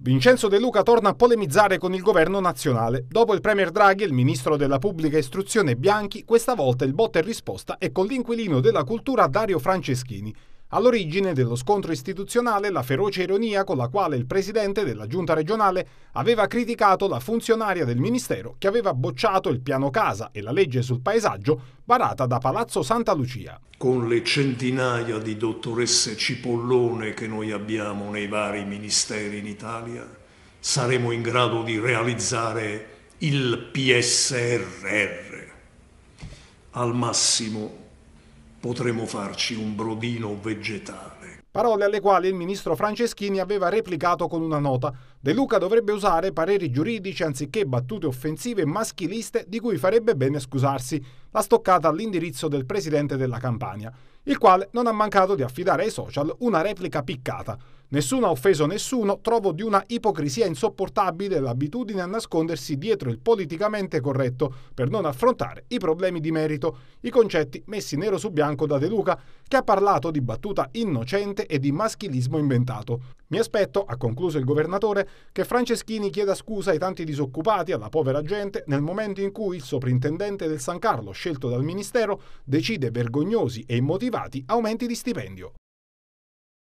Vincenzo De Luca torna a polemizzare con il governo nazionale. Dopo il Premier Draghi e il ministro della Pubblica Istruzione Bianchi, questa volta il botta e risposta è con l'inquilino della cultura Dario Franceschini. All'origine dello scontro istituzionale la feroce ironia con la quale il presidente della giunta regionale aveva criticato la funzionaria del ministero che aveva bocciato il piano casa e la legge sul paesaggio varata da Palazzo Santa Lucia. Con le centinaia di dottoresse cipollone che noi abbiamo nei vari ministeri in Italia, saremo in grado di realizzare il PSRR. Al massimo potremo farci un brodino vegetale. Parole alle quali il ministro Franceschini aveva replicato con una nota. De Luca dovrebbe usare pareri giuridici anziché battute offensive maschiliste di cui farebbe bene scusarsi. La stoccata all'indirizzo del presidente della Campania, il quale non ha mancato di affidare ai social una replica piccata. Nessuno ha offeso nessuno, trovo di una ipocrisia insopportabile l'abitudine a nascondersi dietro il politicamente corretto per non affrontare i problemi di merito, i concetti messi nero su bianco da De Luca, che ha parlato di battuta innocente e di maschilismo inventato. Mi aspetto, ha concluso il governatore, che Franceschini chieda scusa ai tanti disoccupati, alla povera gente, nel momento in cui il soprintendente del San Carlo, scelto dal Ministero, decide vergognosi e immotivati aumenti di stipendio.